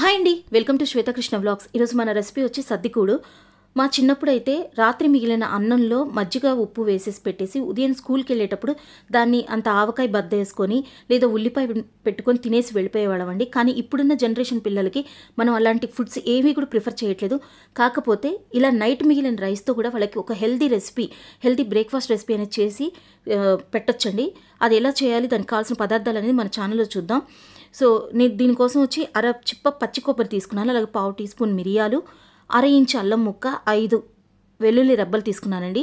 hi అండి welcome to Swetha Krishna blogs ఈరోజు మన రెసిపీ వచ్చి సద్దికూడు మా చిన్నప్పుడైతే రాత్రి మిగిలిన అన్నంలో మజ్జిగ ఉప్పు వేసేసి పెట్టేసి ఉదయం స్కూల్కి వెళ్ళేటప్పుడు దాన్ని అంత ఆవకాయ బద్దేసుకొని లేదా ఉల్లిపాయ పెట్టుకొని తినేసి వెళ్ళిపోయేవాళ్ళం కానీ ఇప్పుడున్న జనరేషన్ పిల్లలకి మనం అలాంటి ఫుడ్స్ ఏమీ కూడా ప్రిఫర్ చేయట్లేదు కాకపోతే ఇలా నైట్ మిగిలిన రైస్తో కూడా వాళ్ళకి ఒక healthy recipe healthy breakfast recipe అనేది చేసి పెట్టచ్చండి అది ఎలా చేయాలి దానికి కావాల్సిన పదార్థాలు అనేది మన ఛానల్లో చూద్దాం సో నేను దీనికోసం వచ్చి అర చిప్ప పచ్చి కొబ్బరి తీసుకున్నాను అలాగే పావు టీ స్పూన్ మిరియాలు అర ఇంచు అల్లం ముక్క ఐదు వెల్లుల్లి రబ్బలు తీసుకున్నానండి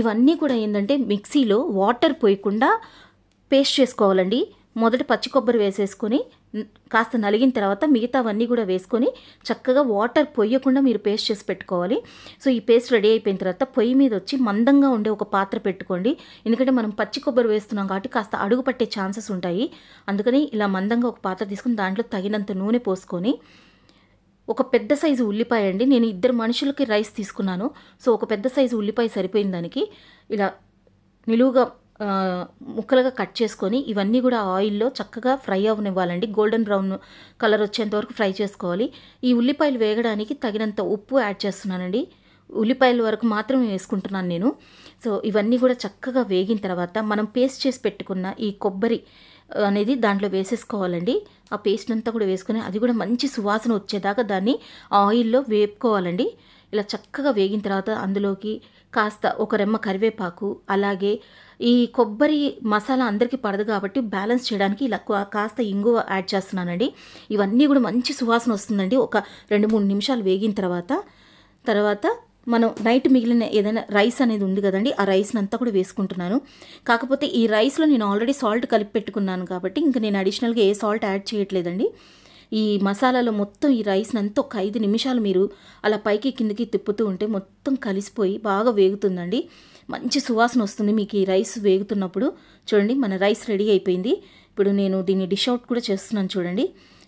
ఇవన్నీ కూడా ఏంటంటే మిక్సీలో వాటర్ పోయకుండా పేస్ట్ చేసుకోవాలండి మొదట పచ్చి కొబ్బరి వేసేసుకొని కాస్త నలిగిన తర్వాత మిగతావన్నీ కూడా వేసుకొని చక్కగా వాటర్ పొయ్యకుండా మీరు పేస్ట్ చేసి పెట్టుకోవాలి సో ఈ పేస్ట్ రెడీ అయిపోయిన తర్వాత పొయ్యి మీద వచ్చి మందంగా ఉండే ఒక పాత్ర పెట్టుకోండి ఎందుకంటే మనం పచ్చి కొబ్బరి వేస్తున్నాం కాబట్టి కాస్త అడుగు పట్టే ఛాన్సెస్ ఉంటాయి అందుకని ఇలా మందంగా ఒక పాత్ర తీసుకుని దాంట్లో తగినంత నూనె పోసుకొని ఒక పెద్ద సైజు ఉల్లిపాయ అండి నేను ఇద్దరు మనుషులకి రైస్ తీసుకున్నాను సో ఒక పెద్ద సైజు ఉల్లిపాయ సరిపోయిన దానికి ఇలా నిలువుగా ముక్కలుగా కట్ చేసుకొని ఇవన్నీ కూడా ఆయిల్లో చక్కగా ఫ్రై అవ్వనివ్వాలండి గోల్డెన్ బ్రౌన్ కలర్ వచ్చేంత వరకు ఫ్రై చేసుకోవాలి ఈ ఉల్లిపాయలు వేగడానికి తగినంత ఉప్పు యాడ్ చేస్తున్నానండి ఉల్లిపాయల వరకు మాత్రమే వేసుకుంటున్నాను నేను సో ఇవన్నీ కూడా చక్కగా వేగిన తర్వాత మనం పేస్ట్ చేసి పెట్టుకున్న ఈ కొబ్బరి అనేది దాంట్లో వేసేసుకోవాలండి ఆ పేస్ట్ అంతా కూడా వేసుకొని అది కూడా మంచి సువాసన వచ్చేదాకా దాన్ని ఆయిల్లో వేపుకోవాలండి ఇలా చక్కగా వేగిన తర్వాత అందులోకి కాస్త ఒక రెమ్మ కరివేపాకు అలాగే ఈ కొబ్బరి మసాలా అందరికీ పడదు కాబట్టి బ్యాలెన్స్ చేయడానికి ఇలా కాస్త ఇంగువ యాడ్ చేస్తున్నానండి ఇవన్నీ కూడా మంచి సువాసన వస్తుందండి ఒక రెండు మూడు నిమిషాలు వేగిన తర్వాత తర్వాత మనం నైట్ మిగిలిన ఏదైనా రైస్ అనేది ఉంది కదండి ఆ రైస్ని అంతా కూడా వేసుకుంటున్నాను కాకపోతే ఈ రైస్లో నేను ఆల్రెడీ సాల్ట్ కలిపి పెట్టుకున్నాను కాబట్టి ఇంకా నేను అడిషనల్గా ఏ సాల్ట్ యాడ్ చేయట్లేదండి ఈ మసాలాలో మొత్తం ఈ రైస్ని అంతా ఒక ఐదు నిమిషాలు మీరు అలా పైకి కిందకి తిప్పుతూ ఉంటే మొత్తం కలిసిపోయి బాగా వేగుతుందండి మంచి సువాసన వస్తుంది మీకు ఈ రైస్ వేగుతున్నప్పుడు చూడండి మన రైస్ రెడీ అయిపోయింది ఇప్పుడు నేను దీన్ని డిష్ అవుట్ కూడా చేస్తున్నాను చూడండి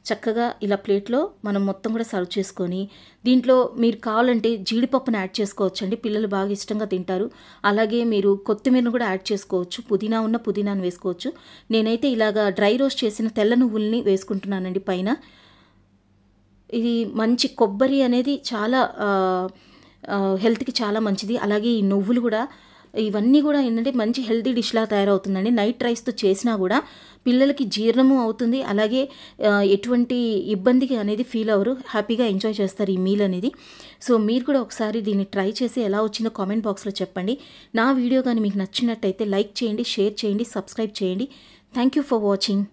చక్కగా ఇలా ప్లేట్లో మనం మొత్తం కూడా సర్వ్ చేసుకొని దీంట్లో మీరు కావాలంటే జీడిపప్పును యాడ్ చేసుకోవచ్చండి పిల్లలు బాగా ఇష్టంగా తింటారు అలాగే మీరు కొత్తిమీరను కూడా యాడ్ చేసుకోవచ్చు పుదీనా ఉన్న పుదీనాను వేసుకోవచ్చు నేనైతే ఇలాగా డ్రై రోస్ట్ చేసిన తెల్ల నువ్వుల్ని వేసుకుంటున్నానండి పైన ఇది మంచి కొబ్బరి అనేది చాలా హెల్త్కి చాలా మంచిది అలాగే ఈ నువ్వులు కూడా ఇవన్నీ కూడా ఏంటంటే మంచి హెల్తీ డిష్లా తయారవుతుందండి నైట్ రైస్తో చేసినా కూడా పిల్లలకి జీర్ణము అవుతుంది అలాగే ఎటువంటి ఇబ్బందికి అనేది ఫీల్ అవ్వరు హ్యాపీగా ఎంజాయ్ చేస్తారు ఈ మీల్ అనేది సో మీరు కూడా ఒకసారి దీన్ని ట్రై చేసి ఎలా వచ్చిందో కామెంట్ బాక్స్లో చెప్పండి నా వీడియో కానీ మీకు నచ్చినట్టయితే లైక్ చేయండి షేర్ చేయండి సబ్స్క్రైబ్ చేయండి థ్యాంక్ యూ ఫర్ వాచింగ్